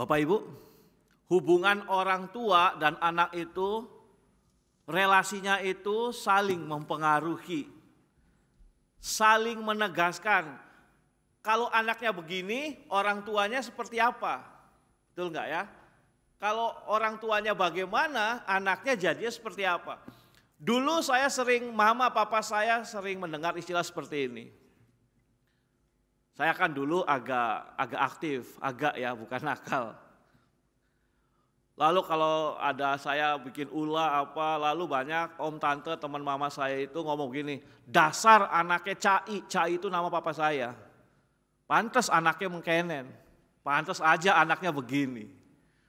Bapak Ibu, hubungan orang tua dan anak itu relasinya itu saling mempengaruhi. Saling menegaskan kalau anaknya begini, orang tuanya seperti apa? Betul nggak ya? Kalau orang tuanya bagaimana, anaknya jadinya seperti apa? Dulu saya sering, mama papa saya sering mendengar istilah seperti ini. Saya kan dulu agak agak aktif, agak ya bukan nakal. Lalu kalau ada saya bikin ulah apa, lalu banyak om tante teman mama saya itu ngomong gini, dasar anaknya Cai, Cai itu nama papa saya. Pantes anaknya mengkenen, pantes aja anaknya begini.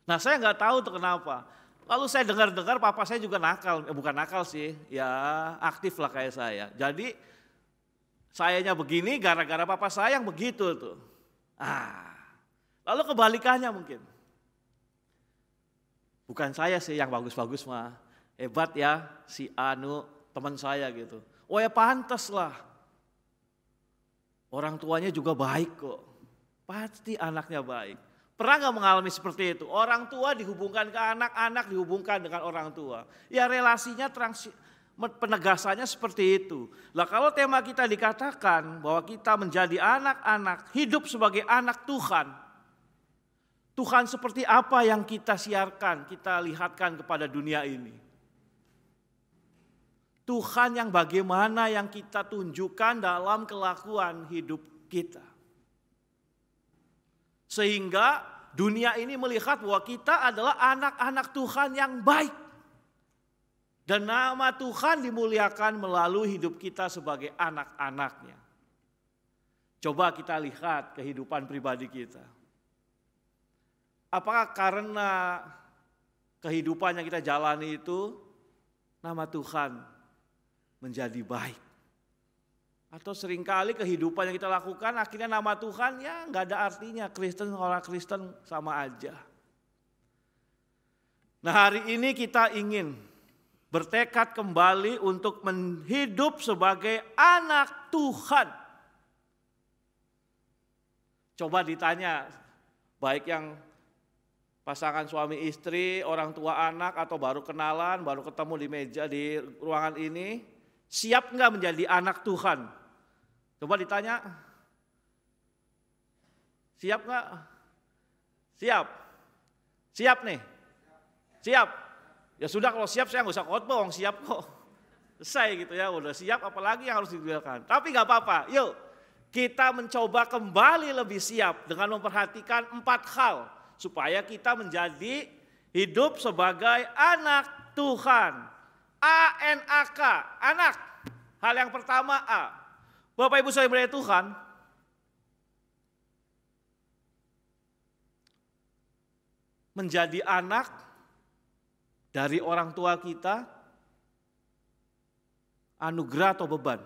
Nah saya nggak tahu tuh kenapa. Lalu saya dengar-dengar papa saya juga nakal, eh, bukan nakal sih, ya aktif lah kayak saya. Jadi Sayanya begini gara-gara papa sayang begitu tuh. Ah. Lalu kebalikannya mungkin. Bukan saya sih yang bagus-bagus mah. Hebat ya si Anu teman saya gitu. Oh ya pantas lah. Orang tuanya juga baik kok. Pasti anaknya baik. Pernah nggak mengalami seperti itu? Orang tua dihubungkan ke anak, anak dihubungkan dengan orang tua. Ya relasinya transi, Penegasannya seperti itu. Lah kalau tema kita dikatakan bahwa kita menjadi anak-anak, hidup sebagai anak Tuhan. Tuhan seperti apa yang kita siarkan, kita lihatkan kepada dunia ini. Tuhan yang bagaimana yang kita tunjukkan dalam kelakuan hidup kita. Sehingga dunia ini melihat bahwa kita adalah anak-anak Tuhan yang baik dan nama Tuhan dimuliakan melalui hidup kita sebagai anak-anaknya. Coba kita lihat kehidupan pribadi kita. Apakah karena kehidupan yang kita jalani itu nama Tuhan menjadi baik? Atau seringkali kehidupan yang kita lakukan akhirnya nama Tuhan ya nggak ada artinya. Kristen orang Kristen sama aja. Nah hari ini kita ingin bertekad kembali untuk menghidup sebagai anak Tuhan. Coba ditanya, baik yang pasangan suami istri, orang tua anak, atau baru kenalan, baru ketemu di meja di ruangan ini, siap nggak menjadi anak Tuhan? Coba ditanya, siap nggak? Siap, siap nih, siap. Ya sudah kalau siap saya nggak usah khotbah, orang siap kok. Selesai gitu ya, udah siap apalagi yang harus diduelkan. Tapi nggak apa-apa, yuk kita mencoba kembali lebih siap dengan memperhatikan empat hal supaya kita menjadi hidup sebagai anak Tuhan. A N A K, anak. Hal yang pertama A. Bapak Ibu saudara Tuhan, menjadi anak dari orang tua kita, anugerah atau beban.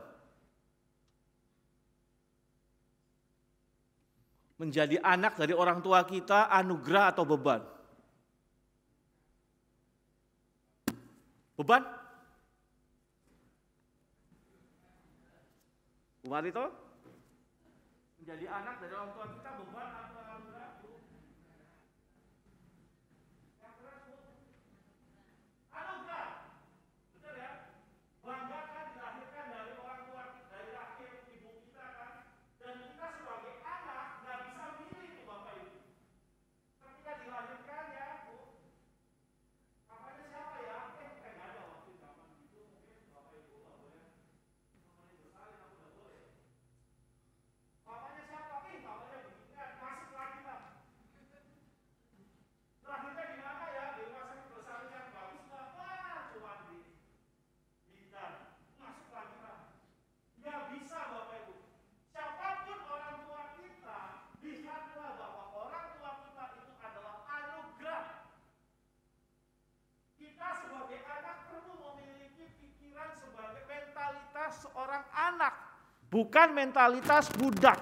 Menjadi anak dari orang tua kita, anugerah atau beban. Beban? Umar itu? Menjadi anak dari orang tua kita, anak, bukan mentalitas budak.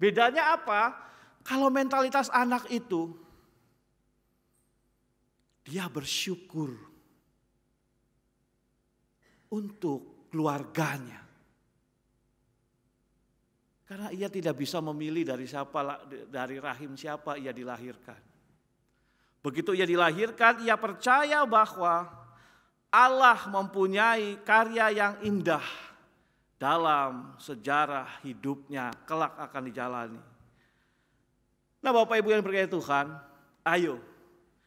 Bedanya apa? Kalau mentalitas anak itu dia bersyukur untuk keluarganya. Karena ia tidak bisa memilih dari siapa dari rahim siapa ia dilahirkan. Begitu ia dilahirkan, ia percaya bahwa Allah mempunyai karya yang indah dalam sejarah hidupnya kelak akan dijalani. Nah Bapak Ibu yang berkaitan Tuhan, ayo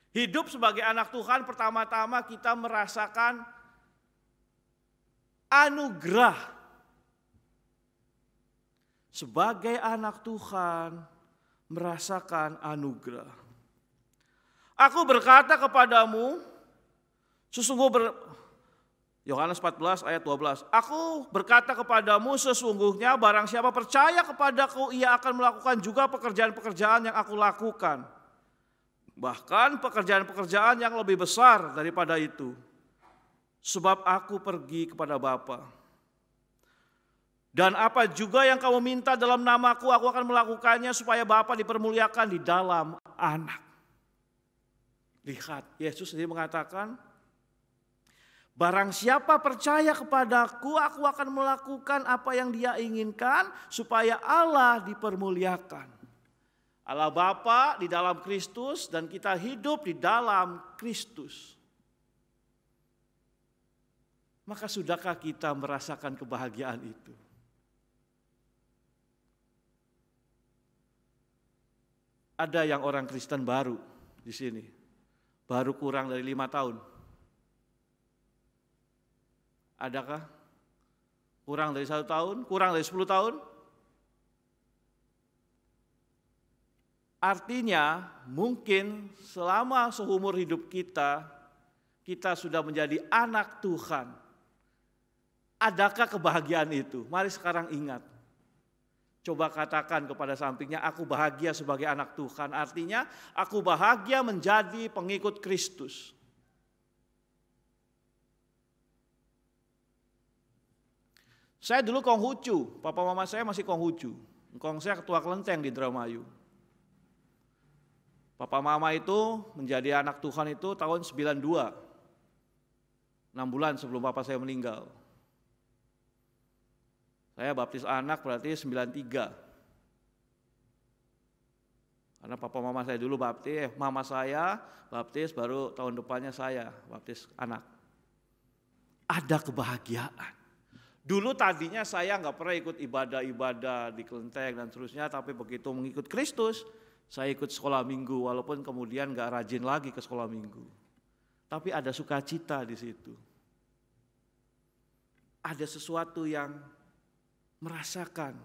hidup sebagai anak Tuhan pertama-tama kita merasakan anugerah. Sebagai anak Tuhan merasakan anugerah. Aku berkata kepadamu, sesungguh ber, Yohanes 14 ayat 12. Aku berkata kepadamu sesungguhnya barang siapa percaya kepadaku ia akan melakukan juga pekerjaan-pekerjaan yang aku lakukan. Bahkan pekerjaan-pekerjaan yang lebih besar daripada itu. Sebab aku pergi kepada Bapa. Dan apa juga yang kamu minta dalam namaku aku akan melakukannya supaya Bapa dipermuliakan di dalam anak. Lihat, Yesus sendiri mengatakan, Barang siapa percaya kepadaku, aku akan melakukan apa yang dia inginkan supaya Allah dipermuliakan. Allah Bapa di dalam Kristus dan kita hidup di dalam Kristus. Maka sudahkah kita merasakan kebahagiaan itu? Ada yang orang Kristen baru di sini, baru kurang dari lima tahun Adakah kurang dari satu tahun, kurang dari sepuluh tahun? Artinya mungkin selama seumur hidup kita, kita sudah menjadi anak Tuhan. Adakah kebahagiaan itu? Mari sekarang ingat. Coba katakan kepada sampingnya, aku bahagia sebagai anak Tuhan. Artinya, aku bahagia menjadi pengikut Kristus. Saya dulu Konghucu, papa mama saya masih Konghucu. Kong saya ketua kelenteng di Dramayu. Papa mama itu menjadi anak Tuhan itu tahun 92. 6 bulan sebelum papa saya meninggal. Saya baptis anak berarti 93. Karena papa mama saya dulu baptis, eh, mama saya baptis baru tahun depannya saya baptis anak. Ada kebahagiaan. Dulu tadinya saya nggak pernah ikut ibadah-ibadah di kelenteng dan seterusnya, tapi begitu mengikut Kristus, saya ikut sekolah minggu, walaupun kemudian nggak rajin lagi ke sekolah minggu. Tapi ada sukacita di situ. Ada sesuatu yang merasakan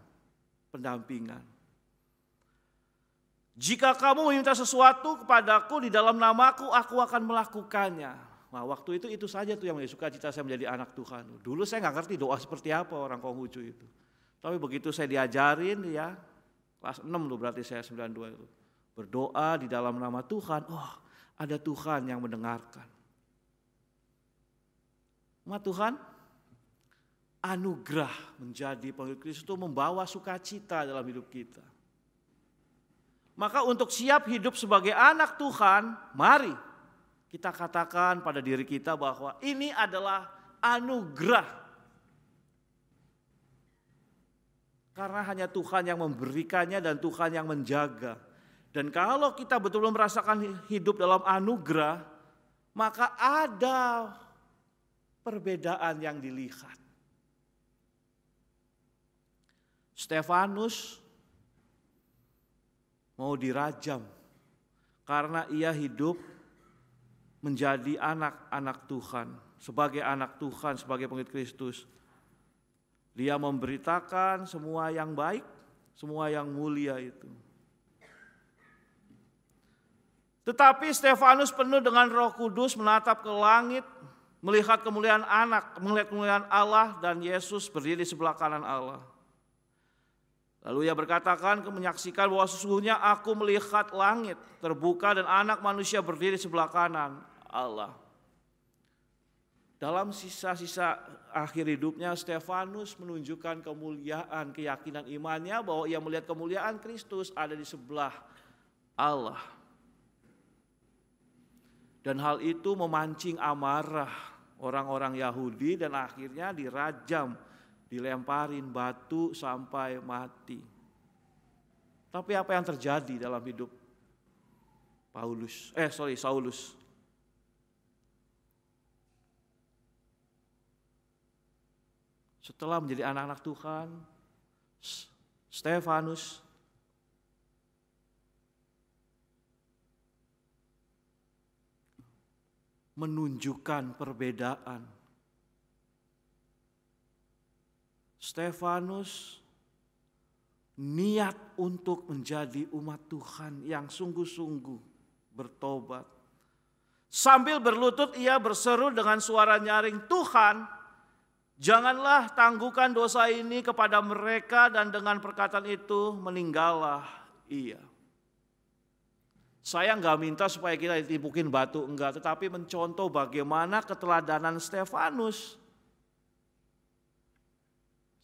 pendampingan. Jika kamu meminta sesuatu kepadaku di dalam namaku, aku akan melakukannya. Nah, waktu itu itu saja tuh yang menjadi sukacita saya menjadi anak Tuhan. Dulu saya nggak ngerti doa seperti apa orang Konghucu itu. Tapi begitu saya diajarin ya, kelas 6 tuh berarti saya 92 itu. Berdoa di dalam nama Tuhan, oh ada Tuhan yang mendengarkan. Umat Tuhan, anugerah menjadi pengikut Kristus itu membawa sukacita dalam hidup kita. Maka untuk siap hidup sebagai anak Tuhan, mari kita katakan pada diri kita bahwa ini adalah anugerah. Karena hanya Tuhan yang memberikannya dan Tuhan yang menjaga. Dan kalau kita betul betul merasakan hidup dalam anugerah, maka ada perbedaan yang dilihat. Stefanus mau dirajam karena ia hidup menjadi anak-anak Tuhan, sebagai anak Tuhan, sebagai pengikut Kristus. Dia memberitakan semua yang baik, semua yang mulia itu. Tetapi Stefanus penuh dengan Roh Kudus menatap ke langit, melihat kemuliaan anak, melihat kemuliaan Allah dan Yesus berdiri di sebelah kanan Allah. Lalu ia berkatakan, menyaksikan bahwa sesungguhnya aku melihat langit terbuka dan anak manusia berdiri sebelah kanan Allah. Dalam sisa-sisa akhir hidupnya, Stefanus menunjukkan kemuliaan, keyakinan imannya bahwa ia melihat kemuliaan Kristus ada di sebelah Allah. Dan hal itu memancing amarah orang-orang Yahudi dan akhirnya dirajam dilemparin batu sampai mati. Tapi apa yang terjadi dalam hidup Paulus? Eh, sorry, Saulus. Setelah menjadi anak-anak Tuhan, Stefanus menunjukkan perbedaan Stefanus niat untuk menjadi umat Tuhan yang sungguh-sungguh bertobat. Sambil berlutut ia berseru dengan suara nyaring, Tuhan janganlah tangguhkan dosa ini kepada mereka dan dengan perkataan itu meninggallah ia. Saya nggak minta supaya kita ditipukin batu, enggak. Tetapi mencontoh bagaimana keteladanan Stefanus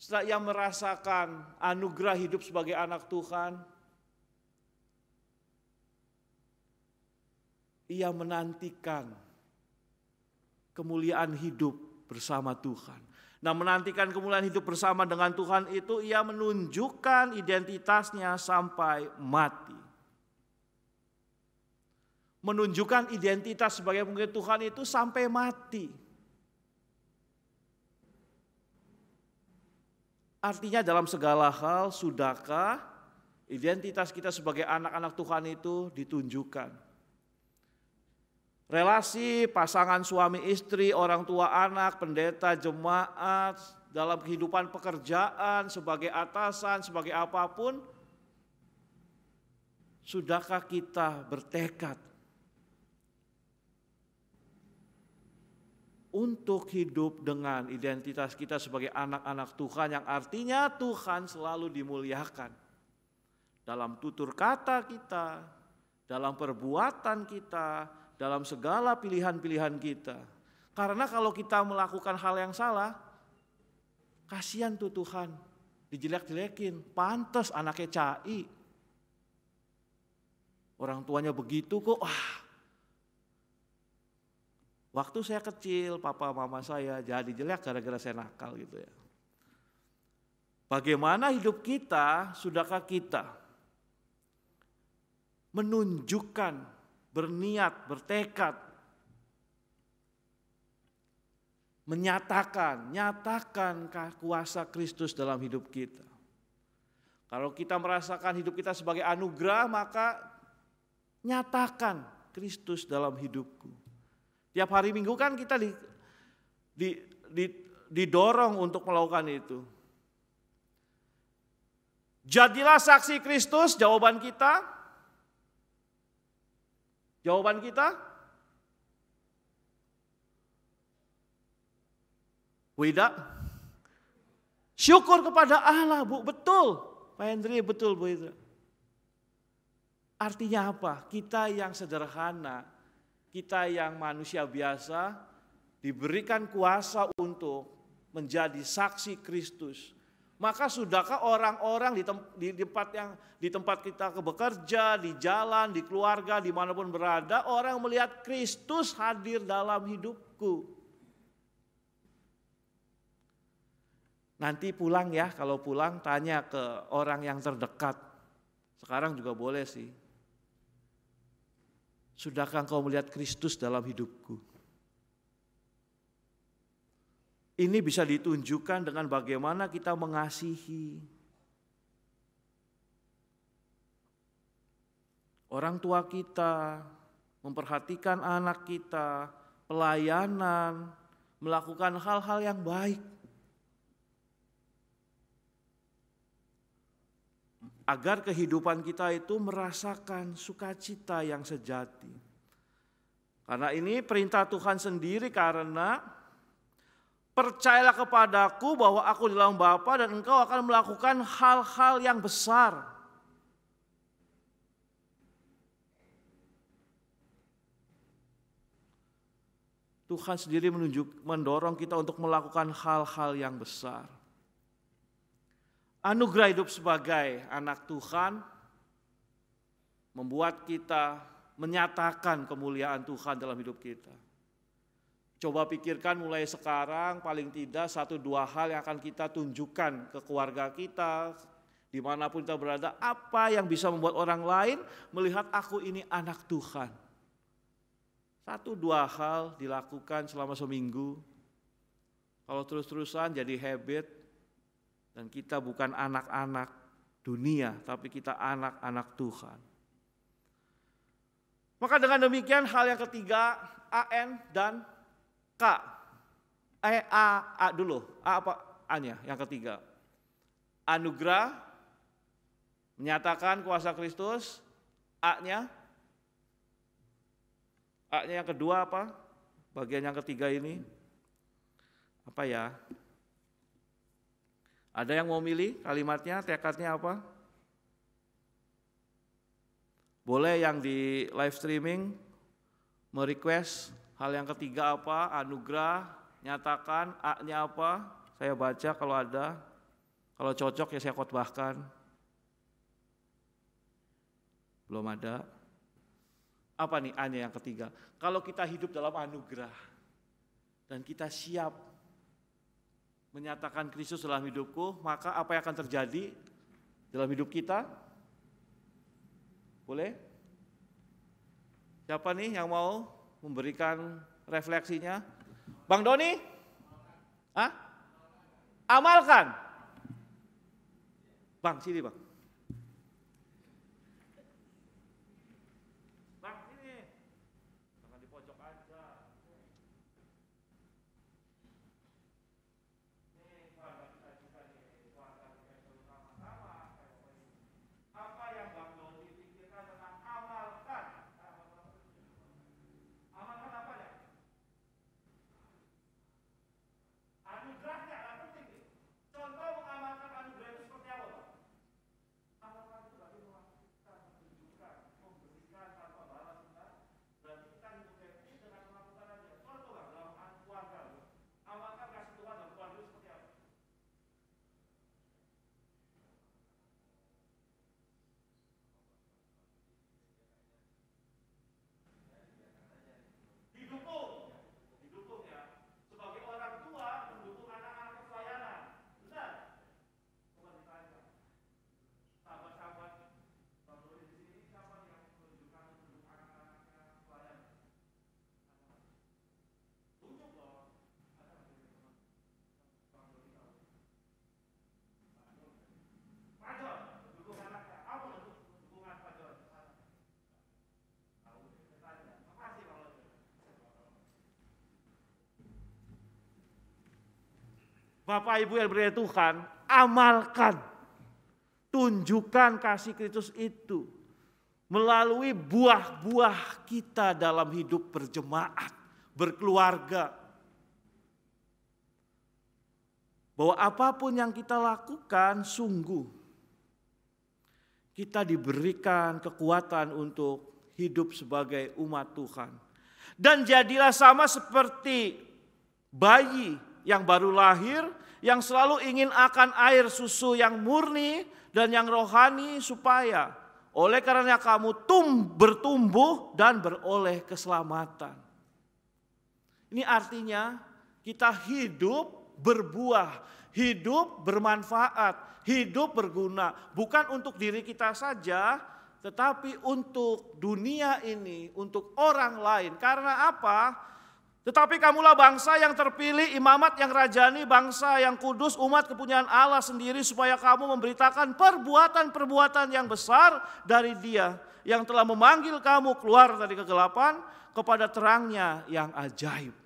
saya merasakan anugerah hidup sebagai anak Tuhan. Ia menantikan kemuliaan hidup bersama Tuhan. Nah, menantikan kemuliaan hidup bersama dengan Tuhan itu ia menunjukkan identitasnya sampai mati. Menunjukkan identitas sebagai pengikut Tuhan itu sampai mati. Artinya dalam segala hal sudahkah identitas kita sebagai anak-anak Tuhan itu ditunjukkan. Relasi pasangan suami istri, orang tua anak, pendeta, jemaat, dalam kehidupan pekerjaan, sebagai atasan, sebagai apapun, sudahkah kita bertekad untuk hidup dengan identitas kita sebagai anak-anak Tuhan yang artinya Tuhan selalu dimuliakan. Dalam tutur kata kita, dalam perbuatan kita, dalam segala pilihan-pilihan kita. Karena kalau kita melakukan hal yang salah, kasihan tuh Tuhan, dijelek-jelekin, pantas anaknya cai. Orang tuanya begitu kok, ah Waktu saya kecil, papa mama saya jadi jelek gara-gara saya nakal gitu ya. Bagaimana hidup kita, sudahkah kita menunjukkan, berniat, bertekad, menyatakan, nyatakan kuasa Kristus dalam hidup kita. Kalau kita merasakan hidup kita sebagai anugerah, maka nyatakan Kristus dalam hidupku. Tiap hari Minggu kan kita di, di, di, didorong untuk melakukan itu. Jadilah saksi Kristus, jawaban kita. Jawaban kita. Wida. Syukur kepada Allah, Bu. Betul. Pak Hendri, betul Bu itu Artinya apa? Kita yang sederhana kita yang manusia biasa diberikan kuasa untuk menjadi saksi Kristus. Maka sudahkah orang-orang di, di tempat yang di tempat kita bekerja, di jalan, di keluarga, dimanapun berada, orang melihat Kristus hadir dalam hidupku. Nanti pulang ya, kalau pulang tanya ke orang yang terdekat. Sekarang juga boleh sih, Sudahkah engkau melihat Kristus dalam hidupku? Ini bisa ditunjukkan dengan bagaimana kita mengasihi. Orang tua kita, memperhatikan anak kita, pelayanan, melakukan hal-hal yang baik. agar kehidupan kita itu merasakan sukacita yang sejati. Karena ini perintah Tuhan sendiri karena percayalah kepadaku bahwa aku di dalam Bapa dan engkau akan melakukan hal-hal yang besar. Tuhan sendiri menunjuk mendorong kita untuk melakukan hal-hal yang besar. Anugerah hidup sebagai anak Tuhan membuat kita menyatakan kemuliaan Tuhan dalam hidup kita. Coba pikirkan mulai sekarang paling tidak satu dua hal yang akan kita tunjukkan ke keluarga kita, dimanapun kita berada, apa yang bisa membuat orang lain melihat aku ini anak Tuhan. Satu dua hal dilakukan selama seminggu, kalau terus-terusan jadi habit, dan kita bukan anak-anak dunia, tapi kita anak-anak Tuhan. Maka dengan demikian hal yang ketiga, AN dan K. Eh, A, A dulu. A apa? A-nya yang ketiga. Anugerah menyatakan kuasa Kristus. A-nya A-nya yang kedua apa? Bagian yang ketiga ini apa ya? Ada yang mau milih kalimatnya, tekadnya apa? Boleh yang di live streaming merequest hal yang ketiga apa, anugerah, nyatakan, A-nya apa, saya baca kalau ada, kalau cocok ya saya kotbahkan. Belum ada. Apa nih A-nya yang ketiga? Kalau kita hidup dalam anugerah dan kita siap menyatakan Kristus dalam hidupku, maka apa yang akan terjadi dalam hidup kita? Boleh? Siapa nih yang mau memberikan refleksinya? Bang Doni? Hah? Amalkan. Bang, sini bang. Bapak Ibu yang berdaya Tuhan, amalkan. Tunjukkan kasih Kristus itu. Melalui buah-buah kita dalam hidup berjemaat, berkeluarga. Bahwa apapun yang kita lakukan sungguh kita diberikan kekuatan untuk hidup sebagai umat Tuhan. Dan jadilah sama seperti bayi yang baru lahir, yang selalu ingin akan air susu yang murni dan yang rohani supaya oleh karena kamu tum bertumbuh dan beroleh keselamatan. Ini artinya kita hidup berbuah, hidup bermanfaat, hidup berguna, bukan untuk diri kita saja, tetapi untuk dunia ini, untuk orang lain. Karena apa? Tetapi kamulah bangsa yang terpilih, imamat yang rajani, bangsa yang kudus, umat kepunyaan Allah sendiri supaya kamu memberitakan perbuatan-perbuatan yang besar dari dia yang telah memanggil kamu keluar dari kegelapan kepada terangnya yang ajaib.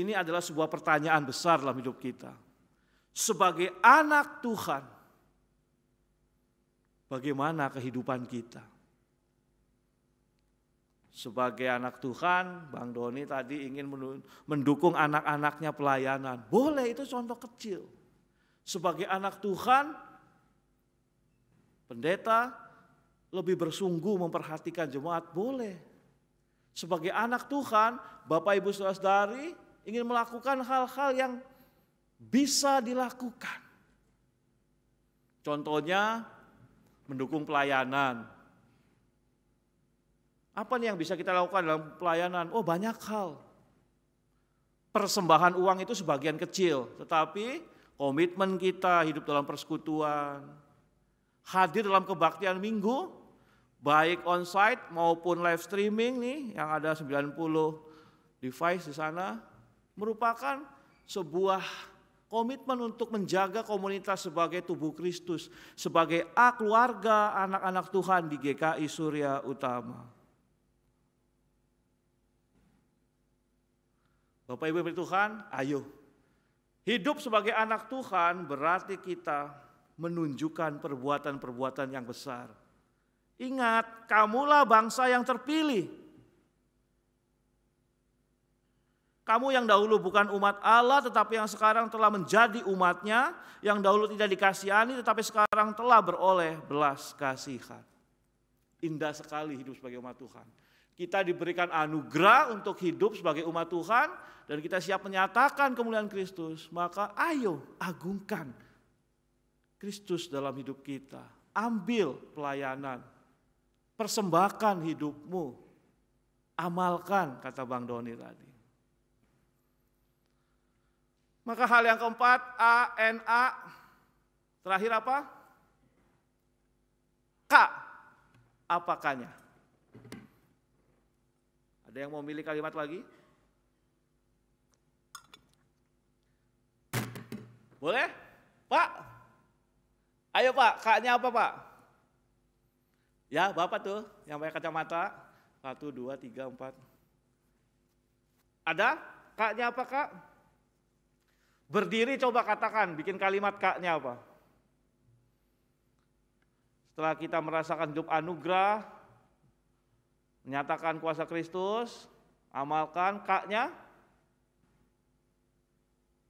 Ini adalah sebuah pertanyaan besar dalam hidup kita. Sebagai anak Tuhan, bagaimana kehidupan kita? sebagai anak Tuhan, Bang Doni tadi ingin mendukung anak-anaknya pelayanan. Boleh, itu contoh kecil. Sebagai anak Tuhan, pendeta lebih bersungguh memperhatikan jemaat, boleh. Sebagai anak Tuhan, Bapak Ibu Saudari ingin melakukan hal-hal yang bisa dilakukan. Contohnya mendukung pelayanan, apa nih yang bisa kita lakukan dalam pelayanan? Oh banyak hal. Persembahan uang itu sebagian kecil, tetapi komitmen kita hidup dalam persekutuan, hadir dalam kebaktian minggu, baik onsite maupun live streaming nih yang ada 90 device di sana, merupakan sebuah komitmen untuk menjaga komunitas sebagai tubuh Kristus, sebagai A keluarga anak-anak Tuhan di GKI Surya Utama. Bapak Ibu Tuhan, ayo. Hidup sebagai anak Tuhan berarti kita menunjukkan perbuatan-perbuatan yang besar. Ingat, kamulah bangsa yang terpilih. Kamu yang dahulu bukan umat Allah tetapi yang sekarang telah menjadi umatnya, yang dahulu tidak dikasihani tetapi sekarang telah beroleh belas kasihan. Indah sekali hidup sebagai umat Tuhan. Kita diberikan anugerah untuk hidup sebagai umat Tuhan dan kita siap menyatakan kemuliaan Kristus, maka ayo agungkan Kristus dalam hidup kita. Ambil pelayanan, persembahkan hidupmu, amalkan kata Bang Doni tadi. Maka hal yang keempat, A, N, A, terakhir apa? K, apakahnya? Ada yang mau milih kalimat lagi? Boleh? Pak? Ayo Pak, kaknya apa Pak? Ya Bapak tuh yang pakai kacamata. Satu, dua, tiga, empat. Ada? Kaknya apa kak? Berdiri coba katakan, bikin kalimat kaknya apa? Setelah kita merasakan job anugerah, Menyatakan kuasa Kristus, amalkan kaknya.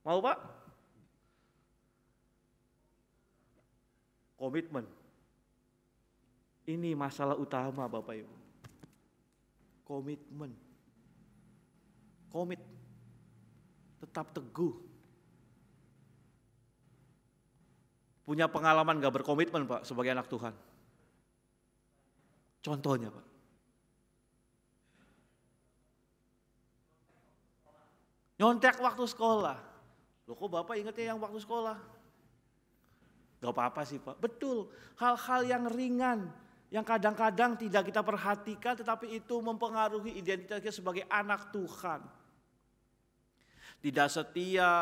Mau Pak? Komitmen. Ini masalah utama Bapak Ibu. Komitmen. Komit. Tetap teguh. Punya pengalaman gak berkomitmen Pak sebagai anak Tuhan? Contohnya Pak. Nyontek waktu sekolah. Loh kok Bapak ingatnya yang waktu sekolah? Gak apa-apa sih Pak. Betul, hal-hal yang ringan, yang kadang-kadang tidak kita perhatikan tetapi itu mempengaruhi identitas kita sebagai anak Tuhan. Tidak setia,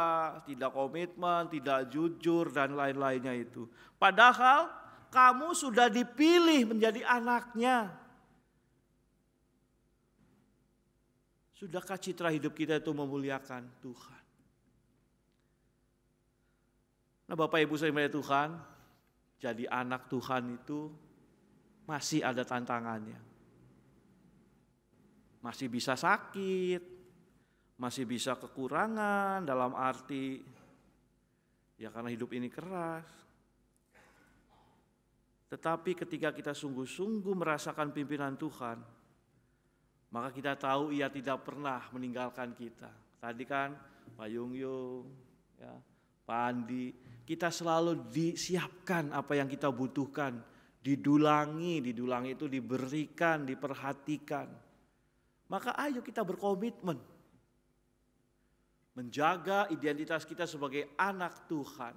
tidak komitmen, tidak jujur dan lain-lainnya itu. Padahal kamu sudah dipilih menjadi anaknya. Sudahkah citra hidup kita itu memuliakan Tuhan? Nah Bapak Ibu saya melihat Tuhan, jadi anak Tuhan itu masih ada tantangannya. Masih bisa sakit, masih bisa kekurangan dalam arti ya karena hidup ini keras. Tetapi ketika kita sungguh-sungguh merasakan pimpinan Tuhan, maka kita tahu ia tidak pernah meninggalkan kita. Tadi kan Pak Yung Yung, ya, Pak Andi, kita selalu disiapkan apa yang kita butuhkan, didulangi, didulangi itu diberikan, diperhatikan. Maka ayo kita berkomitmen menjaga identitas kita sebagai anak Tuhan.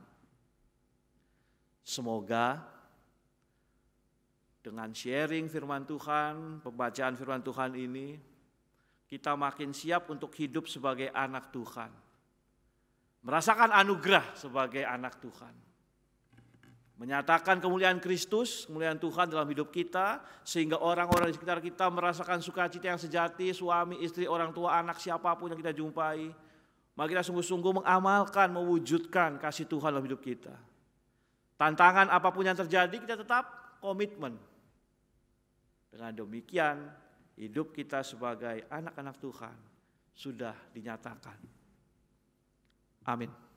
Semoga dengan sharing firman Tuhan, pembacaan firman Tuhan ini, kita makin siap untuk hidup sebagai anak Tuhan. Merasakan anugerah sebagai anak Tuhan. Menyatakan kemuliaan Kristus, kemuliaan Tuhan dalam hidup kita, sehingga orang-orang di sekitar kita merasakan sukacita yang sejati, suami, istri, orang tua, anak, siapapun yang kita jumpai. maka kita sungguh-sungguh mengamalkan, mewujudkan kasih Tuhan dalam hidup kita. Tantangan apapun yang terjadi, kita tetap komitmen dengan demikian, hidup kita sebagai anak-anak Tuhan sudah dinyatakan. Amin.